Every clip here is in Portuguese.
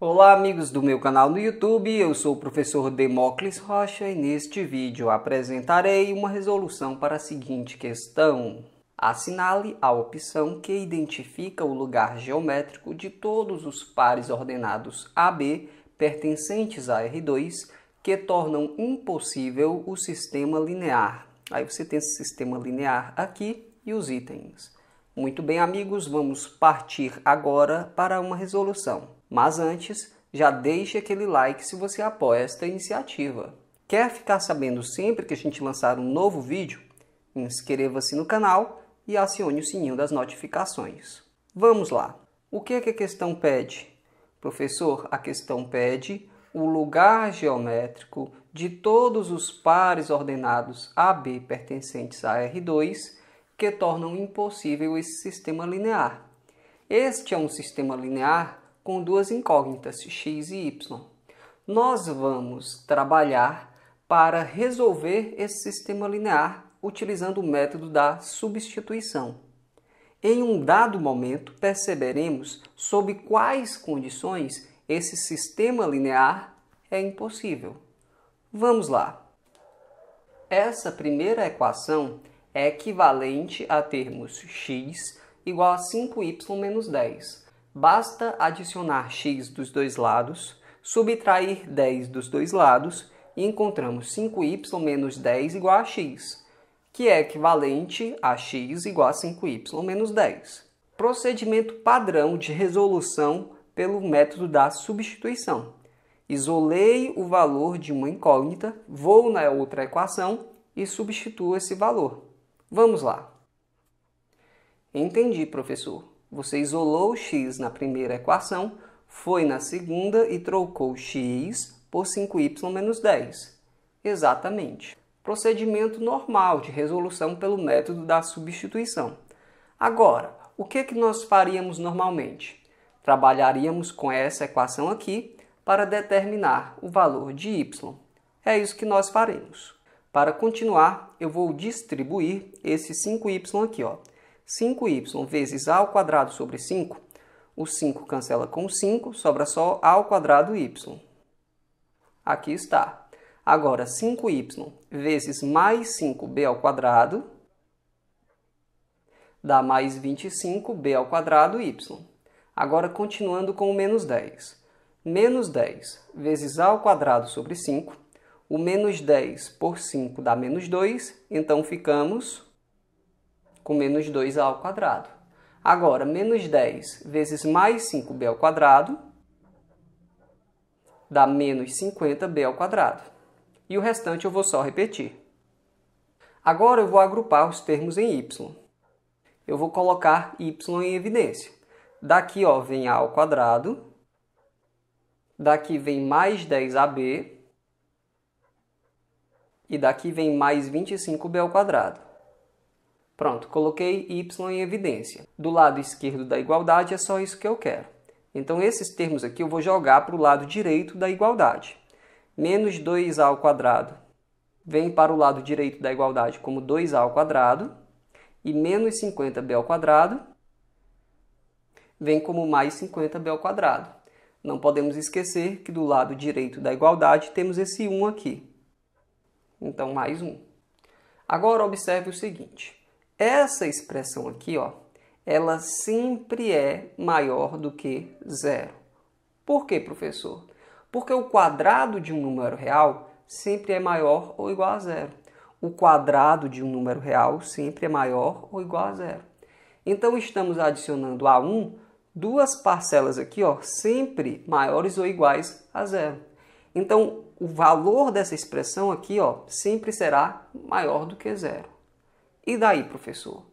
Olá amigos do meu canal no YouTube, eu sou o professor Demócles Rocha e neste vídeo apresentarei uma resolução para a seguinte questão. Assinale a opção que identifica o lugar geométrico de todos os pares ordenados AB pertencentes a R2 que tornam impossível o sistema linear. Aí você tem esse sistema linear aqui e os itens. Muito bem amigos, vamos partir agora para uma resolução. Mas antes, já deixe aquele like se você apoia esta iniciativa. Quer ficar sabendo sempre que a gente lançar um novo vídeo? Inscreva-se no canal e acione o sininho das notificações. Vamos lá! O que, é que a questão pede? Professor, a questão pede o lugar geométrico de todos os pares ordenados AB pertencentes a R2 que tornam impossível esse sistema linear. Este é um sistema linear com duas incógnitas, x e y. Nós vamos trabalhar para resolver esse sistema linear utilizando o método da substituição. Em um dado momento, perceberemos sob quais condições esse sistema linear é impossível. Vamos lá. Essa primeira equação é equivalente a termos x igual a 5y menos 10. Basta adicionar x dos dois lados, subtrair 10 dos dois lados e encontramos 5y menos 10 igual a x, que é equivalente a x igual a 5y menos 10. Procedimento padrão de resolução pelo método da substituição. Isolei o valor de uma incógnita, vou na outra equação e substituo esse valor. Vamos lá. Entendi, professor. Você isolou x na primeira equação, foi na segunda e trocou x por 5y menos 10. Exatamente. Procedimento normal de resolução pelo método da substituição. Agora, o que, é que nós faríamos normalmente? Trabalharíamos com essa equação aqui para determinar o valor de y. É isso que nós faremos. Para continuar, eu vou distribuir esse 5y aqui. Ó. 5y vezes a ao quadrado sobre 5, o 5 cancela com o 5, sobra só a ao quadrado y. Aqui está. Agora, 5y vezes mais 5b ao quadrado dá mais 25b ao quadrado y. Agora, continuando com o menos 10. Menos 10 vezes a ao quadrado sobre 5, o menos 10 por 5 dá menos 2, então ficamos com menos 2a ao quadrado. Agora, menos 10 vezes mais 5b ao quadrado dá menos 50b ao quadrado. E o restante eu vou só repetir. Agora eu vou agrupar os termos em y. Eu vou colocar y em evidência. Daqui ó, vem a ao quadrado, daqui vem mais 10ab e daqui vem mais 25b ao quadrado. Pronto, coloquei y em evidência. Do lado esquerdo da igualdade é só isso que eu quero. Então esses termos aqui eu vou jogar para o lado direito da igualdade. Menos 2a ao quadrado vem para o lado direito da igualdade como 2a ao quadrado e menos 50b ao quadrado vem como mais 50b ao quadrado. Não podemos esquecer que do lado direito da igualdade temos esse 1 aqui. Então, mais 1. Agora, observe o seguinte. Essa expressão aqui, ó, ela sempre é maior do que zero. Por quê, professor? Porque o quadrado de um número real sempre é maior ou igual a zero. O quadrado de um número real sempre é maior ou igual a zero. Então estamos adicionando a 1 duas parcelas aqui, ó, sempre maiores ou iguais a zero. Então o valor dessa expressão aqui, ó, sempre será maior do que zero. E daí, professor?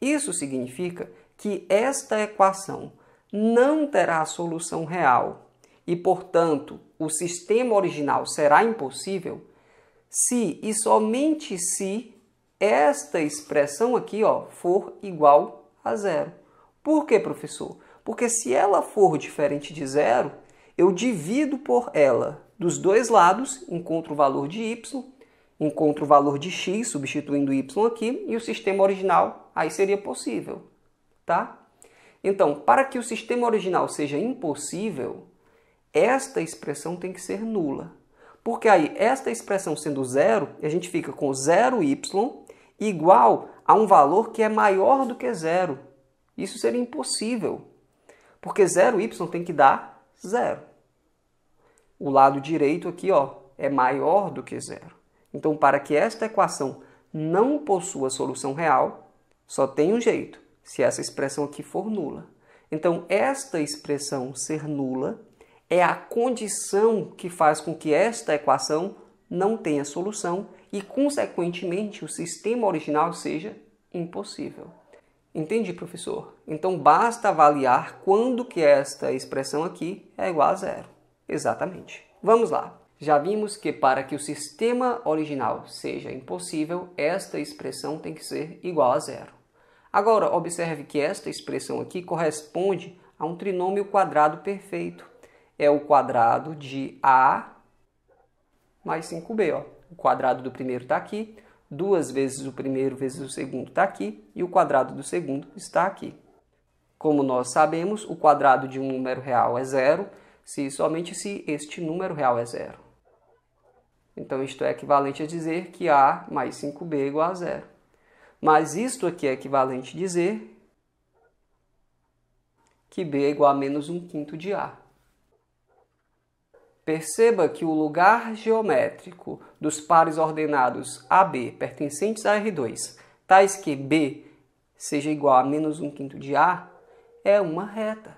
Isso significa que esta equação não terá solução real e, portanto, o sistema original será impossível se e somente se esta expressão aqui ó, for igual a zero. Por que, professor? Porque se ela for diferente de zero, eu divido por ela dos dois lados, encontro o valor de y encontro o valor de x substituindo y aqui e o sistema original aí seria possível, tá? Então, para que o sistema original seja impossível, esta expressão tem que ser nula. Porque aí, esta expressão sendo zero, a gente fica com zero y igual a um valor que é maior do que zero. Isso seria impossível, porque zero y tem que dar zero. O lado direito aqui ó, é maior do que zero. Então, para que esta equação não possua solução real, só tem um jeito, se essa expressão aqui for nula. Então, esta expressão ser nula é a condição que faz com que esta equação não tenha solução e, consequentemente, o sistema original seja impossível. Entendi, professor. Então basta avaliar quando que esta expressão aqui é igual a zero. Exatamente. Vamos lá. Já vimos que para que o sistema original seja impossível, esta expressão tem que ser igual a zero. Agora, observe que esta expressão aqui corresponde a um trinômio quadrado perfeito. É o quadrado de A mais 5B. Ó. O quadrado do primeiro está aqui, duas vezes o primeiro vezes o segundo está aqui, e o quadrado do segundo está aqui. Como nós sabemos, o quadrado de um número real é zero, se somente se este número real é zero. Então, isto é equivalente a dizer que A mais 5B é igual a zero. Mas isto aqui é equivalente a dizer que B é igual a menos 1 quinto de A. Perceba que o lugar geométrico dos pares ordenados AB pertencentes a R2, tais que B seja igual a menos 1 quinto de A, é uma reta.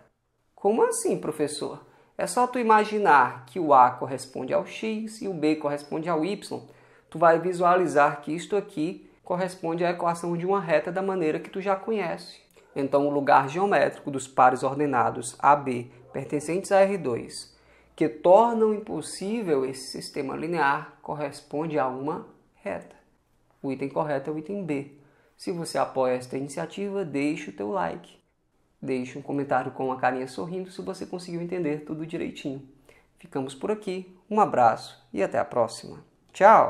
Como assim, professor? É só tu imaginar que o A corresponde ao X e o B corresponde ao Y. Tu vai visualizar que isto aqui corresponde à equação de uma reta da maneira que tu já conhece. Então, o lugar geométrico dos pares ordenados AB pertencentes a R2, que tornam impossível esse sistema linear, corresponde a uma reta. O item correto é o item B. Se você apoia esta iniciativa, deixe o teu like. Deixe um comentário com a carinha sorrindo se você conseguiu entender tudo direitinho. Ficamos por aqui, um abraço e até a próxima. Tchau!